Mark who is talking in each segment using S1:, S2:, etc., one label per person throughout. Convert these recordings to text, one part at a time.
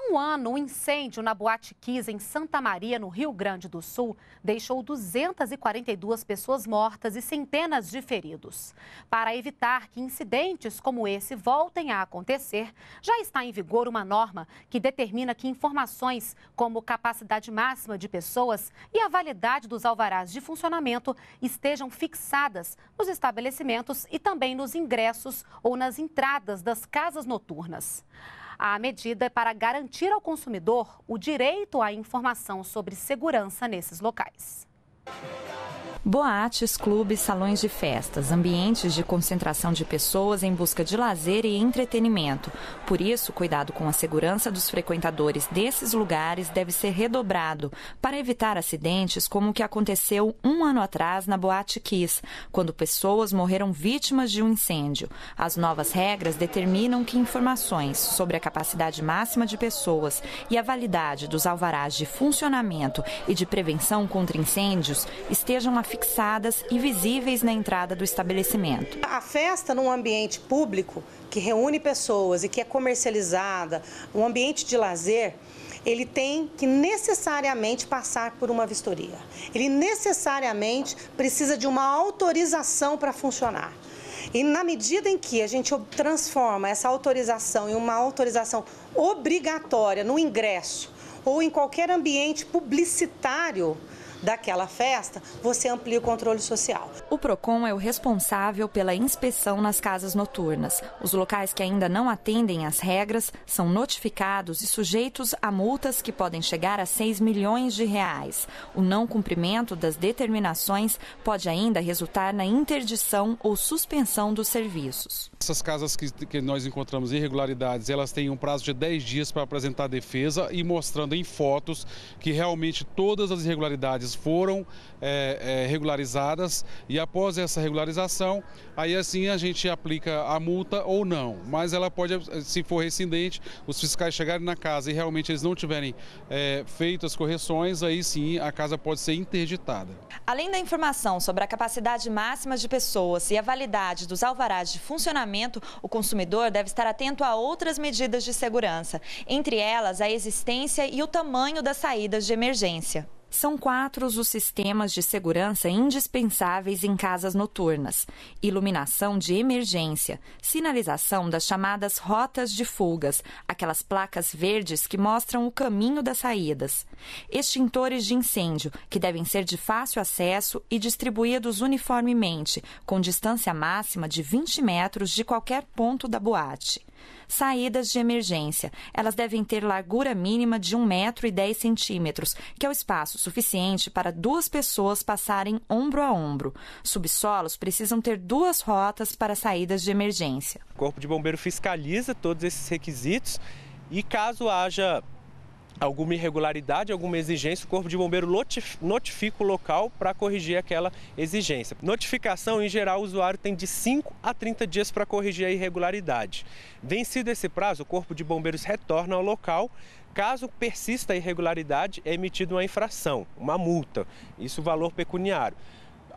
S1: Há um ano, um incêndio na Boate Kiss, em Santa Maria, no Rio Grande do Sul, deixou 242 pessoas mortas e centenas de feridos. Para evitar que incidentes como esse voltem a acontecer, já está em vigor uma norma que determina que informações como capacidade máxima de pessoas e a validade dos alvarás de funcionamento estejam fixadas nos estabelecimentos e também nos ingressos ou nas entradas das casas noturnas. A medida é para garantir ao consumidor o direito à informação sobre segurança nesses locais.
S2: Boates, clubes, salões de festas, ambientes de concentração de pessoas em busca de lazer e entretenimento. Por isso, cuidado com a segurança dos frequentadores desses lugares deve ser redobrado para evitar acidentes como o que aconteceu um ano atrás na Boate Kiss, quando pessoas morreram vítimas de um incêndio. As novas regras determinam que informações sobre a capacidade máxima de pessoas e a validade dos alvarás de funcionamento e de prevenção contra incêndios estejam afixadas e visíveis na entrada do estabelecimento.
S1: A festa num ambiente público que reúne pessoas e que é comercializada, um ambiente de lazer, ele tem que necessariamente passar por uma vistoria. Ele necessariamente precisa de uma autorização para funcionar. E na medida em que a gente transforma essa autorização em uma autorização obrigatória no ingresso ou em qualquer ambiente publicitário, daquela festa, você amplia o controle social. O PROCON é o responsável pela
S2: inspeção nas casas noturnas. Os locais que ainda não atendem às regras são notificados e sujeitos a multas que podem chegar a 6 milhões de reais. O não cumprimento das determinações pode ainda resultar na interdição ou suspensão dos serviços.
S3: Essas casas que, que nós encontramos irregularidades, elas têm um prazo de 10 dias para apresentar defesa e mostrando em fotos que realmente todas as irregularidades cidades foram é, é, regularizadas e após essa regularização, aí assim a gente aplica a multa ou não. Mas ela pode, se for rescindente, os fiscais chegarem na casa e realmente eles não tiverem é, feito as correções, aí sim a casa pode ser interditada.
S2: Além da informação sobre a capacidade máxima de pessoas e a validade dos alvarás de funcionamento, o consumidor deve estar atento a outras medidas de segurança, entre elas a existência e o tamanho das saídas de emergência. São quatro os sistemas de segurança indispensáveis em casas noturnas: iluminação de emergência, sinalização das chamadas rotas de fugas, aquelas placas verdes que mostram o caminho das saídas, extintores de incêndio, que devem ser de fácil acesso e distribuídos uniformemente, com distância máxima de 20 metros de qualquer ponto da boate Saídas de emergência. Elas devem ter largura mínima de 1,10 metro e 10 centímetros, que é o espaço suficiente para duas pessoas passarem ombro a ombro. Subsolos precisam ter duas rotas para saídas de emergência. O
S3: Corpo de Bombeiro fiscaliza todos esses requisitos e caso haja alguma irregularidade, alguma exigência, o Corpo de Bombeiro notifica o local para corrigir aquela exigência. Notificação, em geral, o usuário tem de 5 a 30 dias para corrigir a irregularidade. Vencido esse prazo, o Corpo de Bombeiros retorna ao local. Caso persista a irregularidade, é emitida uma infração, uma multa, isso valor pecuniário.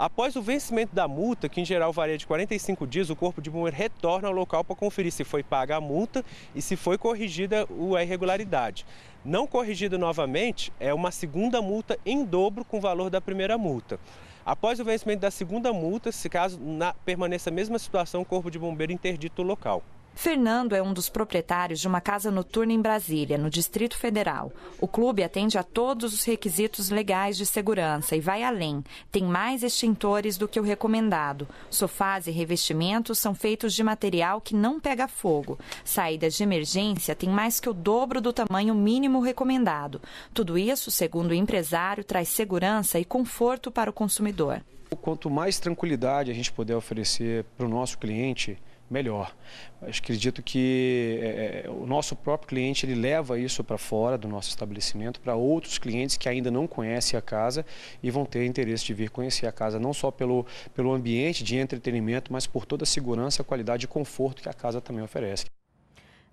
S3: Após o vencimento da multa, que em geral varia de 45 dias, o Corpo de Bombeiro retorna ao local para conferir se foi paga a multa e se foi corrigida a irregularidade. Não corrigida novamente, é uma segunda multa em dobro com o valor da primeira multa. Após o vencimento da segunda multa, se caso na, permaneça a mesma situação, o Corpo de Bombeiro interdita o local.
S2: Fernando é um dos proprietários de uma casa noturna em Brasília, no Distrito Federal. O clube atende a todos os requisitos legais de segurança e vai além. Tem mais extintores do que o recomendado. Sofás e revestimentos são feitos de material que não pega fogo. Saídas de emergência têm mais que o dobro do tamanho mínimo recomendado. Tudo isso, segundo o empresário, traz segurança e conforto para o consumidor.
S3: Quanto mais tranquilidade a gente puder oferecer para o nosso cliente, melhor. Mas acredito que é, é, o nosso próprio cliente ele leva isso para fora do nosso estabelecimento para outros clientes que ainda não conhecem a casa e vão ter interesse de vir conhecer a casa não só pelo, pelo ambiente de entretenimento, mas por toda a segurança, qualidade e conforto que a casa também oferece.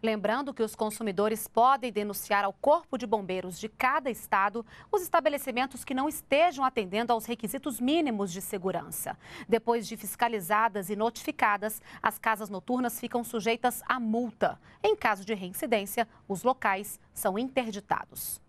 S1: Lembrando que os consumidores podem denunciar ao Corpo de Bombeiros de cada estado os estabelecimentos que não estejam atendendo aos requisitos mínimos de segurança. Depois de fiscalizadas e notificadas, as casas noturnas ficam sujeitas a multa. Em caso de reincidência, os locais são interditados.